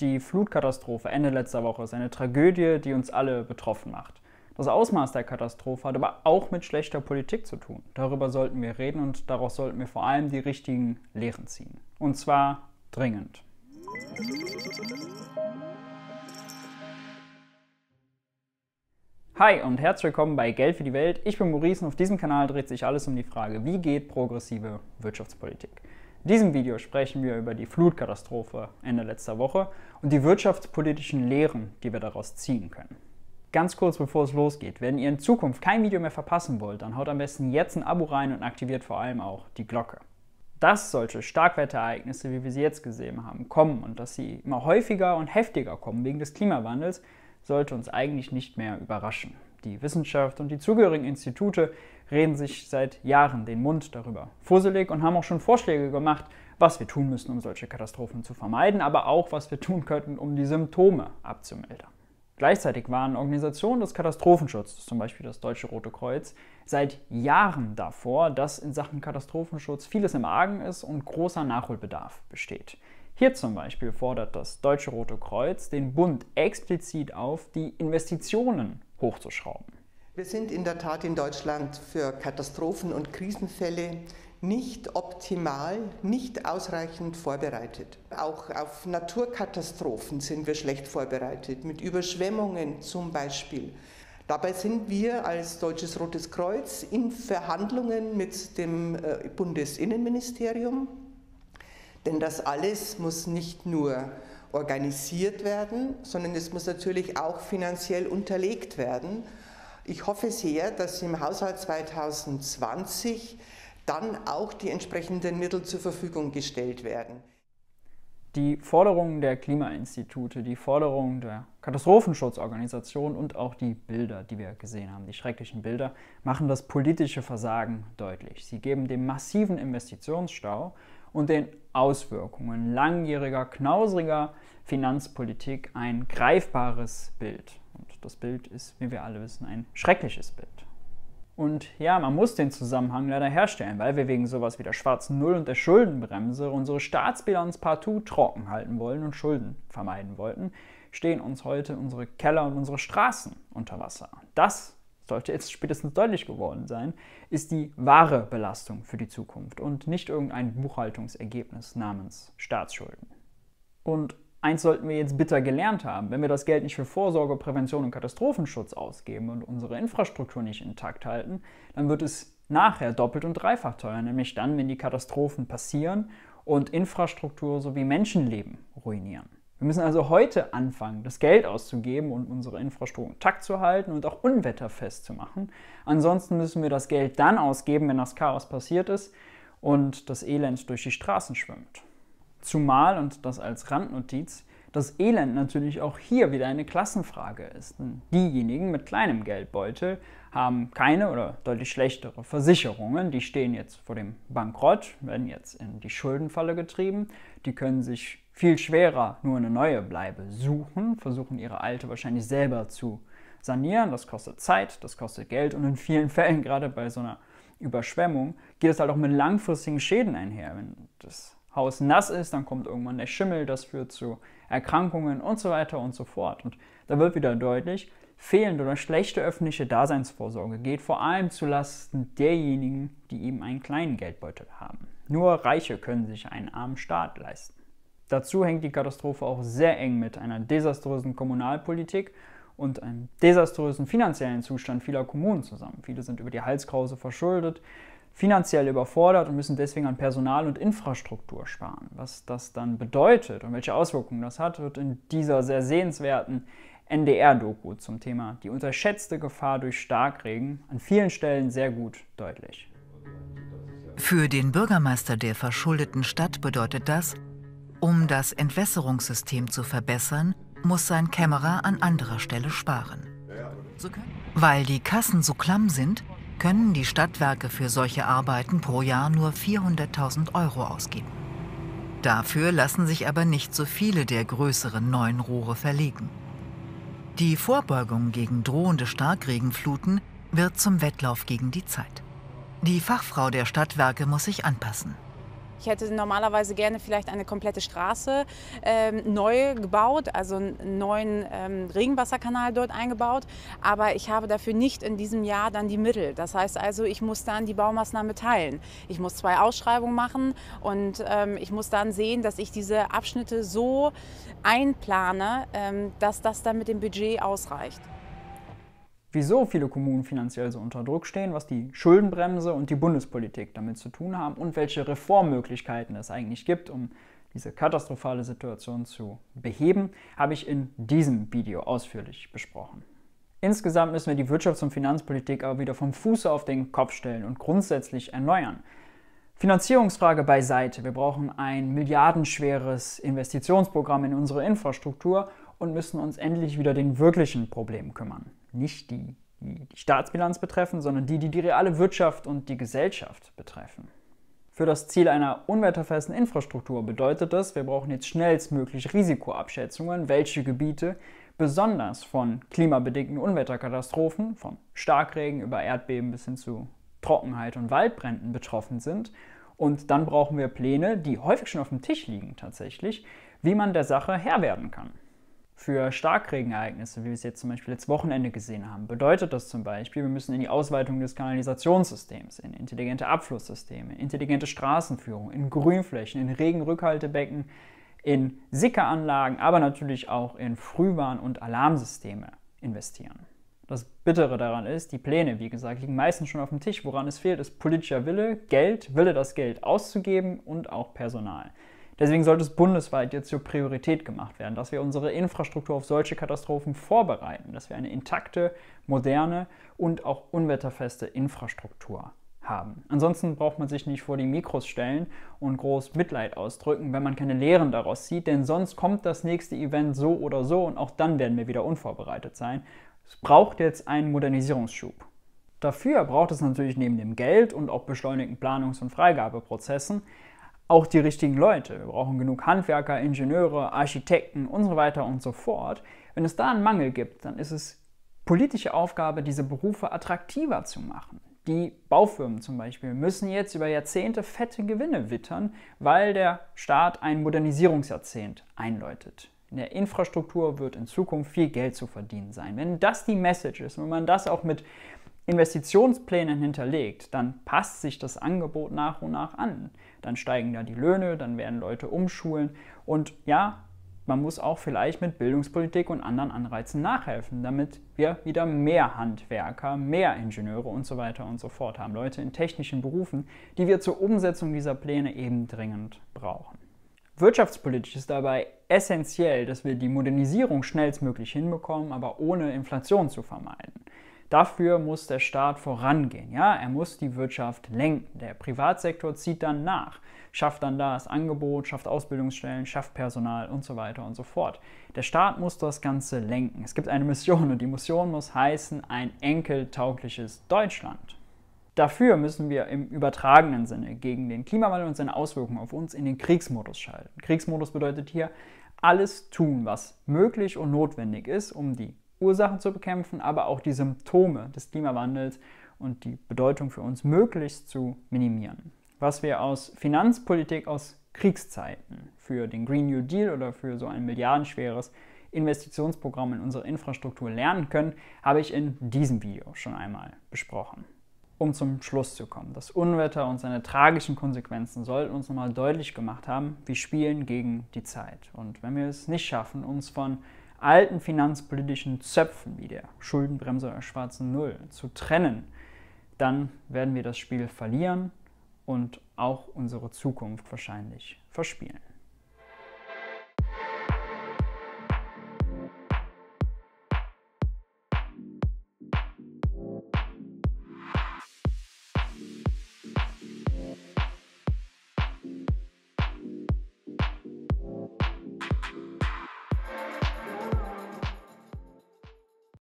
Die Flutkatastrophe Ende letzter Woche ist eine Tragödie, die uns alle betroffen macht. Das Ausmaß der Katastrophe hat aber auch mit schlechter Politik zu tun. Darüber sollten wir reden und daraus sollten wir vor allem die richtigen Lehren ziehen. Und zwar dringend. Hi und herzlich willkommen bei Geld für die Welt. Ich bin Maurice und auf diesem Kanal dreht sich alles um die Frage, wie geht progressive Wirtschaftspolitik. In diesem Video sprechen wir über die Flutkatastrophe Ende letzter Woche und die wirtschaftspolitischen Lehren, die wir daraus ziehen können. Ganz kurz bevor es losgeht, wenn ihr in Zukunft kein Video mehr verpassen wollt, dann haut am besten jetzt ein Abo rein und aktiviert vor allem auch die Glocke. Dass solche Starkwetterereignisse, wie wir sie jetzt gesehen haben, kommen und dass sie immer häufiger und heftiger kommen wegen des Klimawandels, sollte uns eigentlich nicht mehr überraschen. Die Wissenschaft und die zugehörigen Institute reden sich seit Jahren den Mund darüber. Fusselig und haben auch schon Vorschläge gemacht, was wir tun müssen, um solche Katastrophen zu vermeiden, aber auch, was wir tun könnten, um die Symptome abzumildern. Gleichzeitig waren Organisationen des Katastrophenschutzes, zum Beispiel das Deutsche Rote Kreuz, seit Jahren davor, dass in Sachen Katastrophenschutz vieles im Argen ist und großer Nachholbedarf besteht. Hier zum Beispiel fordert das Deutsche Rote Kreuz den Bund explizit auf, die Investitionen hochzuschrauben. Wir sind in der Tat in Deutschland für Katastrophen und Krisenfälle nicht optimal, nicht ausreichend vorbereitet. Auch auf Naturkatastrophen sind wir schlecht vorbereitet, mit Überschwemmungen zum Beispiel. Dabei sind wir als Deutsches Rotes Kreuz in Verhandlungen mit dem äh, Bundesinnenministerium, denn das alles muss nicht nur organisiert werden, sondern es muss natürlich auch finanziell unterlegt werden. Ich hoffe sehr, dass im Haushalt 2020 dann auch die entsprechenden Mittel zur Verfügung gestellt werden. Die Forderungen der Klimainstitute, die Forderungen der Katastrophenschutzorganisationen und auch die Bilder, die wir gesehen haben, die schrecklichen Bilder, machen das politische Versagen deutlich. Sie geben dem massiven Investitionsstau und den Auswirkungen langjähriger, knausriger Finanzpolitik ein greifbares Bild. Und das Bild ist, wie wir alle wissen, ein schreckliches Bild. Und ja, man muss den Zusammenhang leider herstellen, weil wir wegen sowas wie der schwarzen Null und der Schuldenbremse unsere Staatsbilanz partout trocken halten wollen und Schulden vermeiden wollten, stehen uns heute unsere Keller und unsere Straßen unter Wasser. Das sollte jetzt spätestens deutlich geworden sein, ist die wahre Belastung für die Zukunft und nicht irgendein Buchhaltungsergebnis namens Staatsschulden. Und eins sollten wir jetzt bitter gelernt haben, wenn wir das Geld nicht für Vorsorge, Prävention und Katastrophenschutz ausgeben und unsere Infrastruktur nicht intakt halten, dann wird es nachher doppelt und dreifach teuer, nämlich dann, wenn die Katastrophen passieren und Infrastruktur sowie Menschenleben ruinieren. Wir müssen also heute anfangen, das Geld auszugeben und unsere Infrastruktur intakt zu halten und auch unwetterfest zu machen. Ansonsten müssen wir das Geld dann ausgeben, wenn das Chaos passiert ist und das Elend durch die Straßen schwimmt. Zumal, und das als Randnotiz, das Elend natürlich auch hier wieder eine Klassenfrage ist. diejenigen mit kleinem Geldbeutel haben keine oder deutlich schlechtere Versicherungen. Die stehen jetzt vor dem Bankrott, werden jetzt in die Schuldenfalle getrieben. Die können sich viel schwerer, nur eine neue Bleibe suchen, versuchen ihre alte wahrscheinlich selber zu sanieren. Das kostet Zeit, das kostet Geld und in vielen Fällen, gerade bei so einer Überschwemmung, geht es halt auch mit langfristigen Schäden einher. Wenn das Haus nass ist, dann kommt irgendwann der Schimmel, das führt zu Erkrankungen und so weiter und so fort. Und da wird wieder deutlich, fehlende oder schlechte öffentliche Daseinsvorsorge geht vor allem zulasten derjenigen, die eben einen kleinen Geldbeutel haben. Nur Reiche können sich einen armen Staat leisten. Dazu hängt die Katastrophe auch sehr eng mit einer desaströsen Kommunalpolitik und einem desaströsen finanziellen Zustand vieler Kommunen zusammen. Viele sind über die Halskrause verschuldet, finanziell überfordert und müssen deswegen an Personal und Infrastruktur sparen. Was das dann bedeutet und welche Auswirkungen das hat, wird in dieser sehr sehenswerten NDR-Doku zum Thema Die unterschätzte Gefahr durch Starkregen an vielen Stellen sehr gut deutlich. Für den Bürgermeister der verschuldeten Stadt bedeutet das, um das Entwässerungssystem zu verbessern, muss sein Kämmerer an anderer Stelle sparen. Weil die Kassen so klamm sind, können die Stadtwerke für solche Arbeiten pro Jahr nur 400.000 Euro ausgeben. Dafür lassen sich aber nicht so viele der größeren neuen Rohre verlegen. Die Vorbeugung gegen drohende Starkregenfluten wird zum Wettlauf gegen die Zeit. Die Fachfrau der Stadtwerke muss sich anpassen. Ich hätte normalerweise gerne vielleicht eine komplette Straße ähm, neu gebaut, also einen neuen ähm, Regenwasserkanal dort eingebaut. Aber ich habe dafür nicht in diesem Jahr dann die Mittel. Das heißt also, ich muss dann die Baumaßnahme teilen. Ich muss zwei Ausschreibungen machen und ähm, ich muss dann sehen, dass ich diese Abschnitte so einplane, ähm, dass das dann mit dem Budget ausreicht wieso viele Kommunen finanziell so unter Druck stehen, was die Schuldenbremse und die Bundespolitik damit zu tun haben und welche Reformmöglichkeiten es eigentlich gibt, um diese katastrophale Situation zu beheben, habe ich in diesem Video ausführlich besprochen. Insgesamt müssen wir die Wirtschafts- und Finanzpolitik aber wieder vom Fuße auf den Kopf stellen und grundsätzlich erneuern. Finanzierungsfrage beiseite. Wir brauchen ein milliardenschweres Investitionsprogramm in unsere Infrastruktur und müssen uns endlich wieder den wirklichen Problemen kümmern nicht die, die die Staatsbilanz betreffen, sondern die, die die reale Wirtschaft und die Gesellschaft betreffen. Für das Ziel einer unwetterfesten Infrastruktur bedeutet das, wir brauchen jetzt schnellstmöglich Risikoabschätzungen, welche Gebiete besonders von klimabedingten Unwetterkatastrophen, von Starkregen über Erdbeben bis hin zu Trockenheit und Waldbränden betroffen sind. Und dann brauchen wir Pläne, die häufig schon auf dem Tisch liegen tatsächlich, wie man der Sache Herr werden kann für Starkregenereignisse, wie wir es jetzt zum Beispiel letztes Wochenende gesehen haben, bedeutet das zum Beispiel, wir müssen in die Ausweitung des Kanalisationssystems, in intelligente Abflusssysteme, intelligente Straßenführung, in Grünflächen, in Regenrückhaltebecken, in Sickeranlagen, aber natürlich auch in Frühwarn- und Alarmsysteme investieren. Das Bittere daran ist, die Pläne, wie gesagt, liegen meistens schon auf dem Tisch. Woran es fehlt, ist politischer Wille, Geld, Wille, das Geld auszugeben und auch Personal. Deswegen sollte es bundesweit jetzt zur Priorität gemacht werden, dass wir unsere Infrastruktur auf solche Katastrophen vorbereiten, dass wir eine intakte, moderne und auch unwetterfeste Infrastruktur haben. Ansonsten braucht man sich nicht vor die Mikros stellen und groß Mitleid ausdrücken, wenn man keine Lehren daraus zieht, denn sonst kommt das nächste Event so oder so und auch dann werden wir wieder unvorbereitet sein. Es braucht jetzt einen Modernisierungsschub. Dafür braucht es natürlich neben dem Geld und auch beschleunigten Planungs- und Freigabeprozessen auch die richtigen Leute. Wir brauchen genug Handwerker, Ingenieure, Architekten und so weiter und so fort. Wenn es da einen Mangel gibt, dann ist es politische Aufgabe, diese Berufe attraktiver zu machen. Die Baufirmen zum Beispiel müssen jetzt über Jahrzehnte fette Gewinne wittern, weil der Staat ein Modernisierungsjahrzehnt einläutet. In der Infrastruktur wird in Zukunft viel Geld zu verdienen sein. Wenn das die Message ist, wenn man das auch mit Investitionsplänen hinterlegt, dann passt sich das Angebot nach und nach an. Dann steigen da die Löhne, dann werden Leute umschulen und ja, man muss auch vielleicht mit Bildungspolitik und anderen Anreizen nachhelfen, damit wir wieder mehr Handwerker, mehr Ingenieure und so weiter und so fort haben. Leute in technischen Berufen, die wir zur Umsetzung dieser Pläne eben dringend brauchen. Wirtschaftspolitisch ist dabei essentiell, dass wir die Modernisierung schnellstmöglich hinbekommen, aber ohne Inflation zu vermeiden. Dafür muss der Staat vorangehen. Ja? Er muss die Wirtschaft lenken. Der Privatsektor zieht dann nach, schafft dann das Angebot, schafft Ausbildungsstellen, schafft Personal und so weiter und so fort. Der Staat muss das Ganze lenken. Es gibt eine Mission und die Mission muss heißen ein enkeltaugliches Deutschland. Dafür müssen wir im übertragenen Sinne gegen den Klimawandel und seine Auswirkungen auf uns in den Kriegsmodus schalten. Kriegsmodus bedeutet hier alles tun, was möglich und notwendig ist, um die Ursachen zu bekämpfen, aber auch die Symptome des Klimawandels und die Bedeutung für uns möglichst zu minimieren. Was wir aus Finanzpolitik aus Kriegszeiten für den Green New Deal oder für so ein milliardenschweres Investitionsprogramm in unsere Infrastruktur lernen können, habe ich in diesem Video schon einmal besprochen. Um zum Schluss zu kommen, das Unwetter und seine tragischen Konsequenzen sollten uns nochmal deutlich gemacht haben, wir spielen gegen die Zeit. Und wenn wir es nicht schaffen, uns von alten finanzpolitischen Zöpfen wie der Schuldenbremse oder schwarzen Null zu trennen, dann werden wir das Spiel verlieren und auch unsere Zukunft wahrscheinlich verspielen.